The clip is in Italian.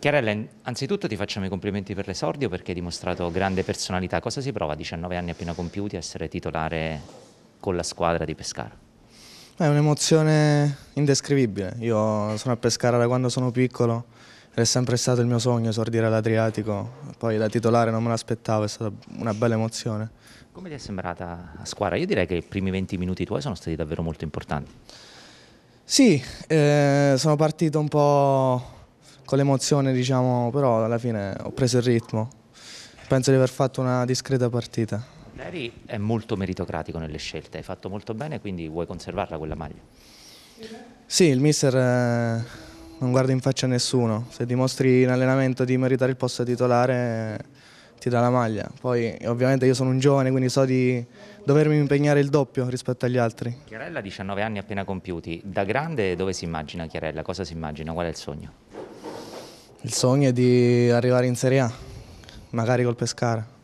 Chiarella, anzitutto ti facciamo i complimenti per l'esordio perché hai dimostrato grande personalità. Cosa si prova a 19 anni appena compiuti essere titolare con la squadra di Pescara? È un'emozione indescrivibile. Io sono a Pescara da quando sono piccolo ed è sempre stato il mio sogno esordire all'Adriatico. Poi da titolare non me l'aspettavo, è stata una bella emozione. Come ti è sembrata la squadra? Io direi che i primi 20 minuti tuoi sono stati davvero molto importanti. Sì, eh, sono partito un po' con l'emozione diciamo, però alla fine ho preso il ritmo. Penso di aver fatto una discreta partita. Leri è molto meritocratico nelle scelte, hai fatto molto bene quindi vuoi conservarla quella maglia? Sì, il mister eh, non guarda in faccia a nessuno, se dimostri in allenamento di meritare il posto titolare ti dà la maglia. Poi ovviamente io sono un giovane, quindi so di dovermi impegnare il doppio rispetto agli altri. Chiarella 19 anni appena compiuti, da grande dove si immagina Chiarella? Cosa si immagina? Qual è il sogno? Il sogno è di arrivare in Serie A, magari col Pescara.